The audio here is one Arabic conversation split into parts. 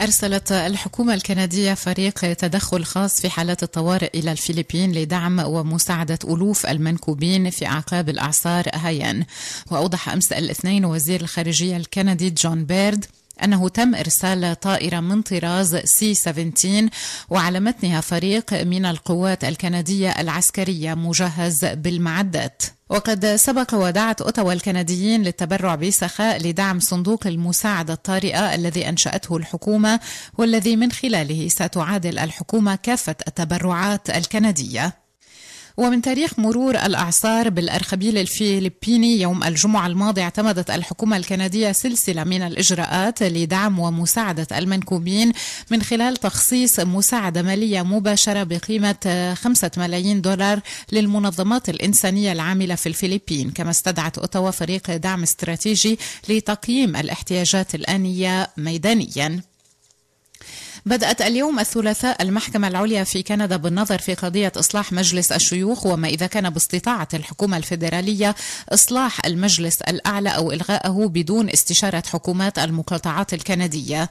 أرسلت الحكومة الكندية فريق تدخل خاص في حالات الطوارئ إلى الفلبين لدعم ومساعدة ألوف المنكوبين في أعقاب الأعصار هايان وأوضح أمس الاثنين وزير الخارجية الكندي جون بيرد أنه تم إرسال طائرة من طراز سي 17 وعلى متنها فريق من القوات الكندية العسكرية مجهز بالمعدات وقد سبق ودعت أوتاوا الكنديين للتبرع بسخاء لدعم صندوق المساعدة الطارئة الذي أنشأته الحكومة والذي من خلاله ستعادل الحكومة كافة التبرعات الكندية ومن تاريخ مرور الأعصار بالأرخبيل الفلبيني يوم الجمعة الماضي اعتمدت الحكومة الكندية سلسلة من الإجراءات لدعم ومساعدة المنكوبين من خلال تخصيص مساعدة مالية مباشرة بقيمة خمسة ملايين دولار للمنظمات الإنسانية العاملة في الفلبين كما استدعت أوتاوا فريق دعم استراتيجي لتقييم الاحتياجات الآنية ميدانياً بدأت اليوم الثلاثاء المحكمة العليا في كندا بالنظر في قضية إصلاح مجلس الشيوخ وما إذا كان باستطاعة الحكومة الفيدرالية إصلاح المجلس الأعلى أو إلغائه بدون استشارة حكومات المقاطعات الكندية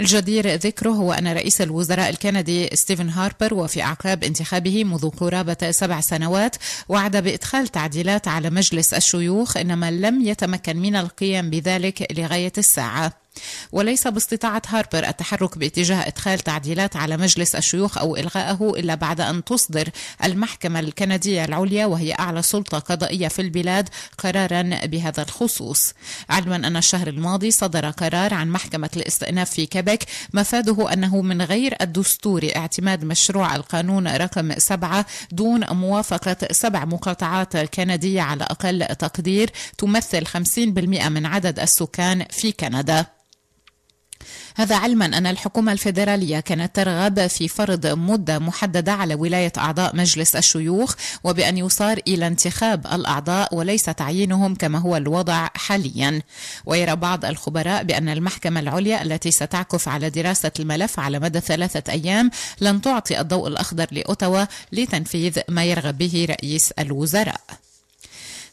الجدير ذكره هو أن رئيس الوزراء الكندي ستيفن هاربر وفي أعقاب انتخابه منذ قرابة سبع سنوات وعد بإدخال تعديلات على مجلس الشيوخ إنما لم يتمكن من القيام بذلك لغاية الساعة وليس باستطاعة هاربر التحرك باتجاه إدخال تعديلات على مجلس الشيوخ أو إلغائه إلا بعد أن تصدر المحكمة الكندية العليا وهي أعلى سلطة قضائية في البلاد قرارا بهذا الخصوص علما أن الشهر الماضي صدر قرار عن محكمة الاستئناف في كيبك مفاده أنه من غير الدستوري اعتماد مشروع القانون رقم سبعة دون موافقة سبع مقاطعات كندية على أقل تقدير تمثل 50% من عدد السكان في كندا هذا علما أن الحكومة الفيدرالية كانت ترغب في فرض مدة محددة على ولاية أعضاء مجلس الشيوخ وبأن يصار إلى انتخاب الأعضاء وليس تعيينهم كما هو الوضع حاليا ويرى بعض الخبراء بأن المحكمة العليا التي ستعكف على دراسة الملف على مدى ثلاثة أيام لن تعطي الضوء الأخضر لأوتاوا لتنفيذ ما يرغب به رئيس الوزراء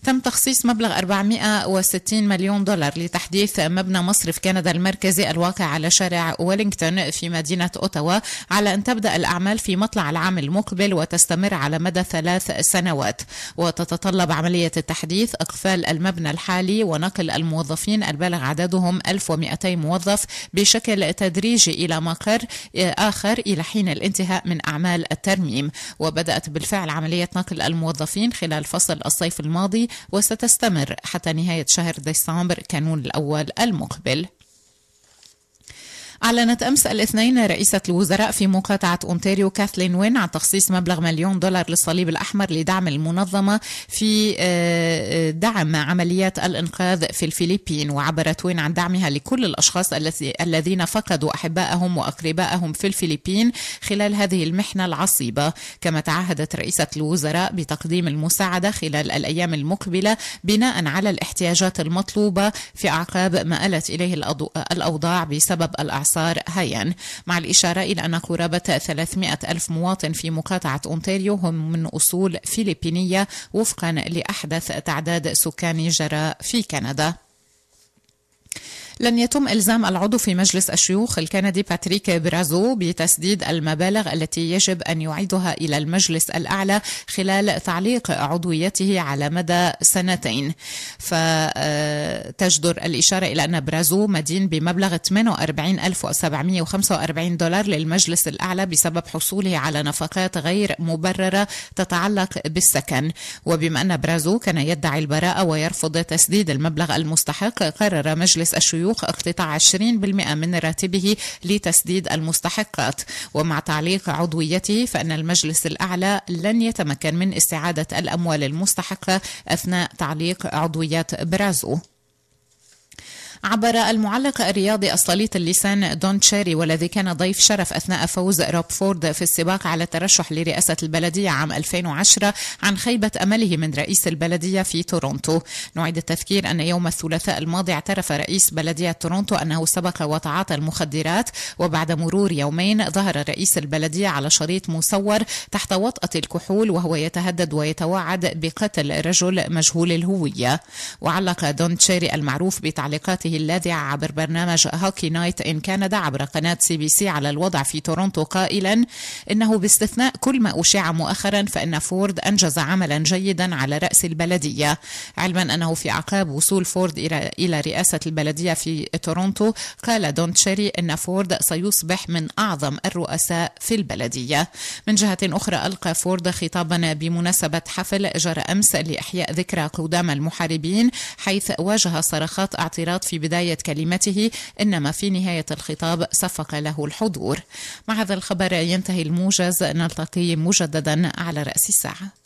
تم تخصيص مبلغ 460 مليون دولار لتحديث مبنى مصرف كندا المركزي الواقع على شارع ويلينغتون في مدينة أوتاوا على أن تبدأ الأعمال في مطلع العام المقبل وتستمر على مدى ثلاث سنوات وتتطلب عملية التحديث إقفال المبنى الحالي ونقل الموظفين البالغ عددهم 1200 موظف بشكل تدريجي إلى مقر آخر إلى حين الانتهاء من أعمال الترميم وبدأت بالفعل عملية نقل الموظفين خلال فصل الصيف الماضي وستستمر حتى نهاية شهر ديسمبر كانون الأول المقبل أعلنت أمس الاثنين رئيسة الوزراء في مقاطعة أونتاريو كاثلين وين عن تخصيص مبلغ مليون دولار للصليب الأحمر لدعم المنظمة في آه، آه، دعم عمليات الإنقاذ في الفلبين وعبرت وين عن دعمها لكل الأشخاص الذين فقدوا أحبائهم وأقربائهم في الفلبين خلال هذه المحنة العصيبة كما تعهدت رئيسة الوزراء بتقديم المساعدة خلال الأيام المقبلة بناء على الاحتياجات المطلوبة في أعقاب ما آلت إليه الأوضاع بسبب الأعصاب الأعصار هيان مع الإشارة إلى أن قرابة 300 ألف مواطن في مقاطعة أونتاريو هم من أصول فلبينية وفقا لأحدث تعداد سكان جرى في كندا لن يتم إلزام العضو في مجلس الشيوخ الكندي باتريك برازو بتسديد المبالغ التي يجب أن يعيدها إلى المجلس الأعلى خلال تعليق عضويته على مدى سنتين ف آه، تجدر الإشارة إلى أن برازو مدين بمبلغ 48745 دولار للمجلس الأعلى بسبب حصوله على نفقات غير مبررة تتعلق بالسكن وبما أن برازو كان يدعي البراءة ويرفض تسديد المبلغ المستحق قرر مجلس الشيوخ اقتطاع 20% من راتبه لتسديد المستحقات ومع تعليق عضويته فإن المجلس الأعلى لن يتمكن من استعادة الأموال المستحقة أثناء تعليق عضويات برازو عبر المعلق الرياضي السليط اللسان دون تشيري والذي كان ضيف شرف أثناء فوز روب فورد في السباق على الترشح لرئاسة البلدية عام 2010 عن خيبة أمله من رئيس البلدية في تورونتو نعيد التذكير أن يوم الثلاثاء الماضي اعترف رئيس بلدية تورونتو أنه سبق وتعاطى المخدرات وبعد مرور يومين ظهر رئيس البلدية على شريط مصور تحت وطأة الكحول وهو يتهدد ويتوعد بقتل رجل مجهول الهوية وعلق دون تشيري المعروف بتعليقاته بصوته اللاذع عبر برنامج هوكي نايت إن كندا عبر قناة سي بي سي على الوضع في تورونتو قائلا إنه باستثناء كل ما أشاع مؤخرا فإن فورد أنجز عملا جيدا على رأس البلدية علما أنه في عقاب وصول فورد إلى رئاسة البلدية في تورونتو قال دون تشيري إن فورد سيصبح من أعظم الرؤساء في البلدية من جهة أخرى ألقى فورد خطابا بمناسبة حفل جرى أمس لإحياء ذكرى قدام المحاربين حيث واجه صرخات اعتراض في بداية كلمته إنما في نهاية الخطاب صفق له الحضور مع هذا الخبر ينتهي الموجز نلتقي مجددا على رأس الساعة